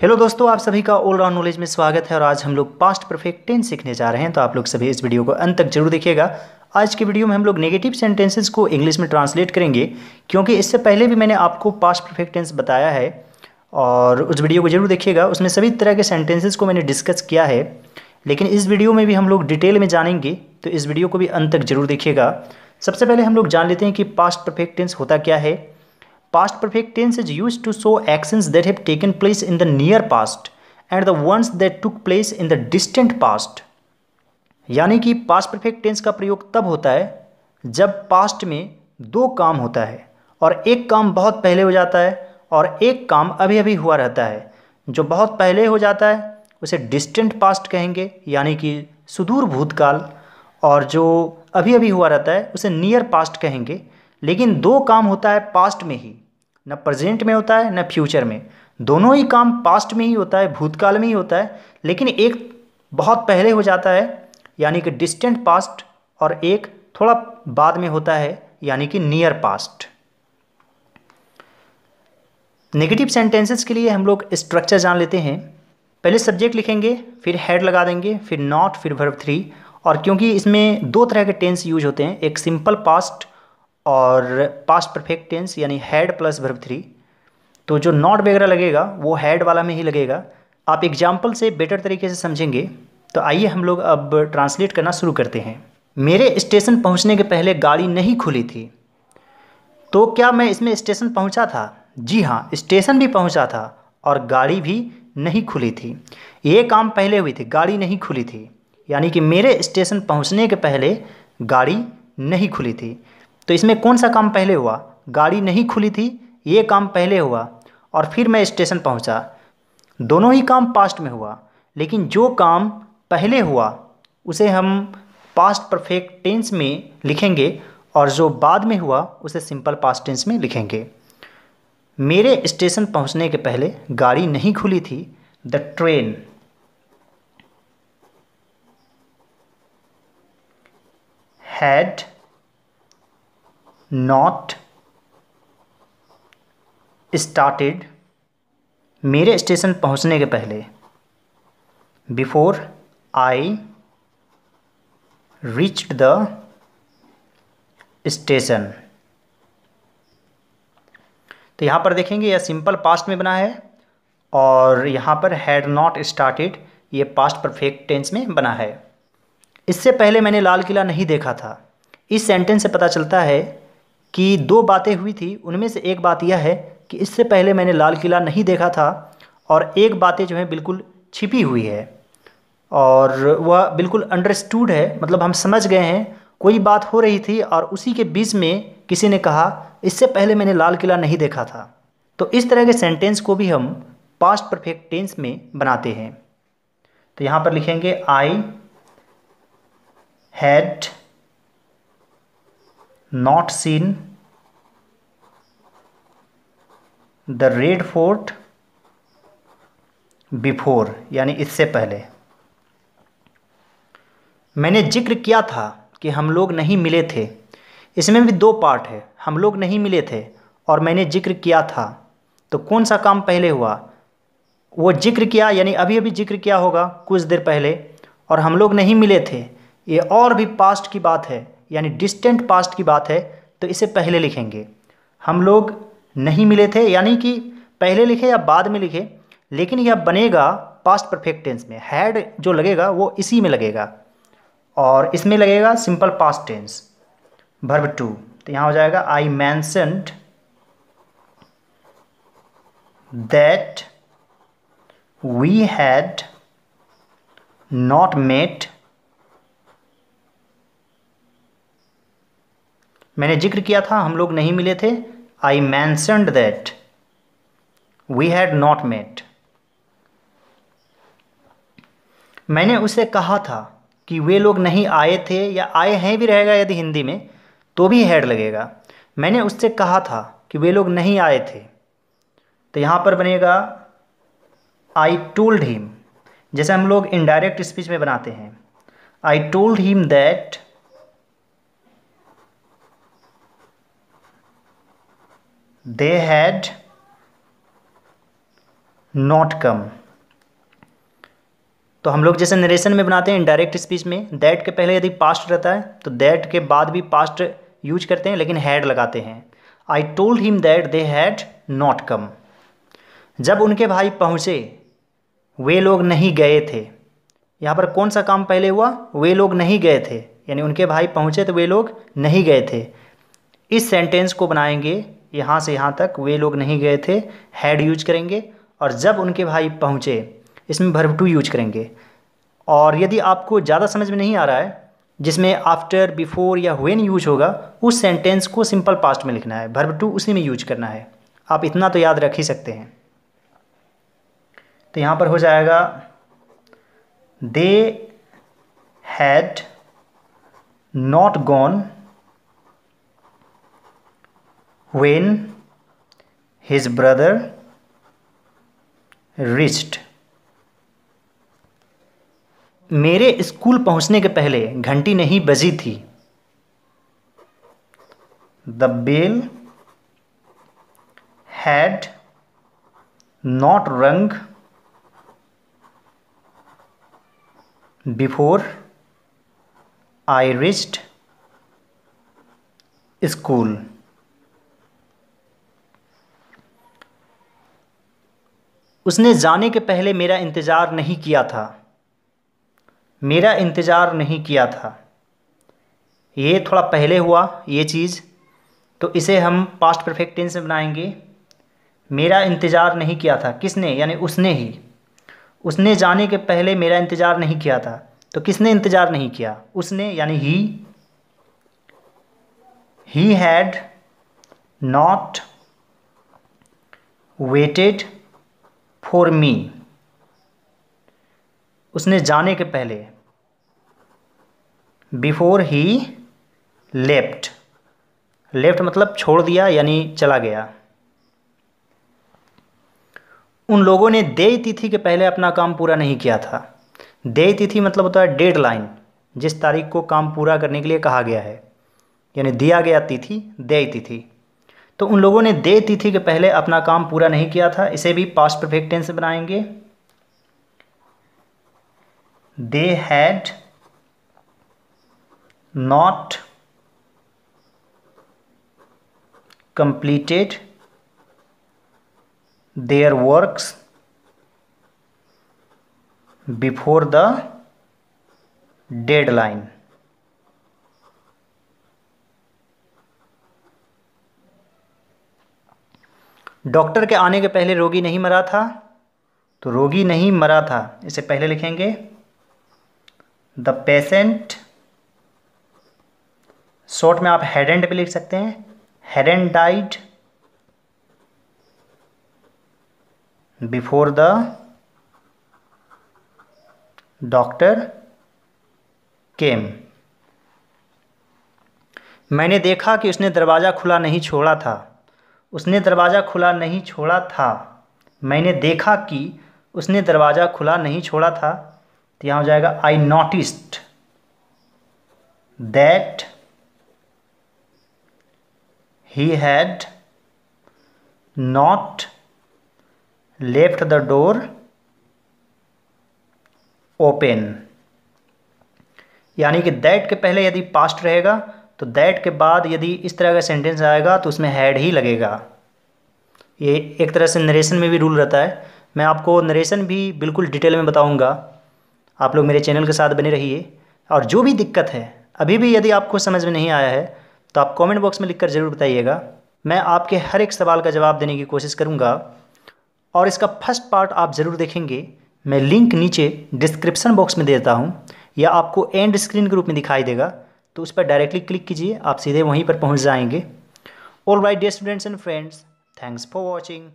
hello दोस्तों आप सभी का ऑल राउंड नॉलेज में स्वागत है और आज हम लोग पास्ट परफेक्ट टेंस सीखने जा रहे हैं तो आप लोग सभी इस वीडियो को अंत तक जरूर देखिएगा आज की वीडियो में हम लोग नेगेटिव सेंटेंसेस को इंग्लिश में ट्रांसलेट करेंगे क्योंकि इससे पहले भी मैंने आपको पास्ट परफेक्ट टेंस बताया है और उस वीडियो को जरूर देखिएगा उसमें सभी तरह के सेंटेंसेस को मैंने डिस्कस किया है लेकिन इस वीडियो में भी हम लोग डिटेल में जानेंगे तो इस वीडियो को भी अंत तक जरूर देखिएगा सबसे पहले हम लोग जान लेते हैं कि पास्ट परफेक्ट टेंस होता क्या है past perfect tense is use to show actions that have taken place in the near past and the ones that took place in the distant past यानी कि पास्ट परफेक्ट टेंस का प्रयोग तब होता है जब पास्ट में दो काम होता है और एक काम बहुत पहले हो जाता है और एक काम अभी अभी हुआ रहता है जो बहुत पहले हो जाता है उसे डिस्टेंट पास्ट कहेंगे यानी कि सुदूर भूतकाल और जो अभी अभी हुआ रहता है उसे नियर पास्ट कहेंगे लेकिन दो काम होता है पास्ट में ही न प्रेजेंट में होता है न फ्यूचर में दोनों ही काम पास्ट में ही होता है भूतकाल में ही होता है लेकिन एक बहुत पहले हो जाता है यानी कि डिस्टेंट पास्ट और एक थोड़ा बाद में होता है यानी कि नियर पास्ट नेगेटिव सेंटेंसेस के लिए हम लोग स्ट्रक्चर जान लेते हैं पहले सब्जेक्ट लिखेंगे फिर हेड लगा देंगे फिर नॉट फिर वर्ब थ्री और क्योंकि इसमें दो तरह के टेंस यूज होते हैं एक सिंपल पास्ट और पास्ट परफेक्ट टेंस यानी हैड प्लस वर्ब थ्री तो जो नॉट वगैरह लगेगा वो हैड वाला में ही लगेगा आप एग्जाम्पल से बेटर तरीके से समझेंगे तो आइए हम लोग अब ट्रांसलेट करना शुरू करते हैं मेरे स्टेशन पहुंचने के पहले गाड़ी नहीं खुली थी तो क्या मैं इसमें स्टेशन पहुंचा था जी हाँ स्टेशन भी पहुंचा था और गाड़ी भी नहीं खुली थी ये काम पहले हुई थी गाड़ी नहीं खुली थी यानी कि मेरे स्टेशन पहुंचने के पहले गाड़ी नहीं खुली थी तो इसमें कौन सा काम पहले हुआ गाड़ी नहीं खुली थी ये काम पहले हुआ और फिर मैं स्टेशन पहुंचा दोनों ही काम पास्ट में हुआ लेकिन जो काम पहले हुआ उसे हम पास्ट परफेक्ट टेंस में लिखेंगे और जो बाद में हुआ उसे सिंपल पास्ट टेंस में लिखेंगे मेरे स्टेशन पहुंचने के पहले गाड़ी नहीं खुली थी the train had not started मेरे स्टेशन पहुंचने के पहले before I reached the station तो यहाँ पर देखेंगे यह सिंपल पास्ट में बना है और यहाँ पर हैड नॉट स्टार्टेड ये पास्ट परफेक्ट टेंस में बना है इससे पहले मैंने लाल किला नहीं देखा था इस सेंटेंस से पता चलता है कि दो बातें हुई थी उनमें से एक बात यह है कि इससे पहले मैंने लाल किला नहीं देखा था और एक बातें जो है बिल्कुल छिपी हुई है और वह बिल्कुल अंडरस्टूड है मतलब हम समझ गए हैं कोई बात हो रही थी और उसी के बीच में किसी ने कहा इससे पहले मैंने लाल किला नहीं देखा था तो इस तरह के सेंटेंस को भी हम पास्ट परफेक्ट टेंस में बनाते हैं तो यहाँ पर लिखेंगे I had not seen the red fort before यानी इससे पहले मैंने जिक्र किया था कि हम लोग नहीं मिले थे इसमें भी दो पार्ट है हम लोग नहीं मिले थे और मैंने जिक्र किया था तो कौन सा काम पहले हुआ वो जिक्र किया यानी अभी अभी जिक्र किया होगा कुछ देर पहले और हम लोग नहीं मिले थे ये और भी पास्ट की बात है यानी डिस्टेंट पास्ट की बात है तो इसे पहले लिखेंगे हम लोग नहीं मिले थे यानी कि पहले लिखे या बाद में लिखे लेकिन यह बनेगा पास्ट परफेक्ट टेंस में हैड जो लगेगा वो इसी में लगेगा और इसमें लगेगा simple past tense verb two तो यहाँ हो जाएगा I mentioned that we had not met मैंने जिक्र किया था हम लोग नहीं मिले थे I mentioned that we had not met मैंने उसे कहा था कि वे लोग नहीं आए थे या आए हैं भी रहेगा यदि हिंदी में तो भी हैड लगेगा मैंने उससे कहा था कि वे लोग नहीं आए थे तो यहाँ पर बनेगा आई टोल्ड हिम जैसे हम लोग इनडायरेक्ट स्पीच में बनाते हैं I told him that they had not come तो हम लोग जैसे नरेशन में बनाते हैं इनडायरेक्ट स्पीच में दैट के पहले यदि पास्ट रहता है तो दैट के बाद भी पास्ट यूज करते हैं लेकिन हैड लगाते हैं I told him that they had not come जब उनके भाई पहुँचे वे लोग नहीं गए थे यहाँ पर कौन सा काम पहले हुआ वे लोग नहीं गए थे यानी उनके भाई पहुँचे तो वे लोग नहीं गए थे इस सेंटेंस को बनाएंगे यहाँ से यहाँ तक वे लोग नहीं गए थे हैड यूज करेंगे और जब उनके भाई पहुँचे इसमें भर्व टू यूज करेंगे और यदि आपको ज़्यादा समझ में नहीं आ रहा है जिसमें आफ्टर बिफोर या वेन यूज होगा उस सेंटेंस को सिंपल पास्ट में लिखना है भर्ब टू उसी में यूज करना है आप इतना तो याद रख ही सकते हैं तो यहाँ पर हो जाएगा they had not gone when his brother reached मेरे स्कूल पहुंचने के पहले घंटी नहीं बजी थी the bell had not rung before I reached school उसने जाने के पहले मेरा इंतज़ार नहीं किया था मेरा इंतज़ार नहीं किया था ये थोड़ा पहले हुआ ये चीज़ तो इसे हम पास्ट परफेक्ट टेंस में बनाएंगे मेरा इंतज़ार नहीं किया था किसने यानी उसने ही उसने जाने के पहले मेरा इंतज़ार नहीं किया था तो किसने इंतज़ार नहीं किया उसने यानी he he had not waited for me उसने जाने के पहले बिफोर ही लेफ्ट लेफ्ट मतलब छोड़ दिया यानी चला गया उन लोगों ने देय तिथि के पहले अपना काम पूरा नहीं किया था देय तिथि मतलब होता है डेड लाइन जिस तारीख को काम पूरा करने के लिए कहा गया है यानी दिया गया तिथि देय तिथि तो उन लोगों ने दे तिथि के पहले अपना काम पूरा नहीं किया था इसे भी पास्ट परफेक्ट टेंस बनाएंगे they had not there their before the the line doctor के आने के पहले रोगी नहीं मरा था तो रोगी नहीं मरा था इसे पहले लिखेंगे द पेशेंट शॉर्ट में आप हेडेंट भी लिख सकते हैं hadn't died before the doctor came मैंने देखा कि उसने दरवाज़ा खुला नहीं छोड़ा था उसने दरवाज़ा खुला नहीं छोड़ा था मैंने देखा कि उसने दरवाज़ा खुला नहीं छोड़ा था तो यहाँ हो जाएगा I noticed that he had not left the door open यानी कि दैट के पहले यदि पास्ट रहेगा तो दैट के बाद यदि इस तरह का सेंटेंस आएगा तो उसमें हैड ही लगेगा ये एक तरह से नरेशन में भी रूल रहता है मैं आपको नरेशन भी बिल्कुल डिटेल में बताऊंगा आप लोग मेरे चैनल के साथ बने रहिए और जो भी दिक्कत है अभी भी यदि आपको समझ में नहीं आया है तो आप कमेंट बॉक्स में लिखकर ज़रूर बताइएगा मैं आपके हर एक सवाल का जवाब देने की कोशिश करूँगा और इसका फर्स्ट पार्ट आप ज़रूर देखेंगे मैं लिंक नीचे डिस्क्रिप्सन बॉक्स में देता हूँ या आपको एंड स्क्रीन के रूप में दिखाई देगा तो उस पर डायरेक्टली क्लिक कीजिए आप सीधे वहीं पर पहुंच जाएंगे all right dear students and friends thanks for watching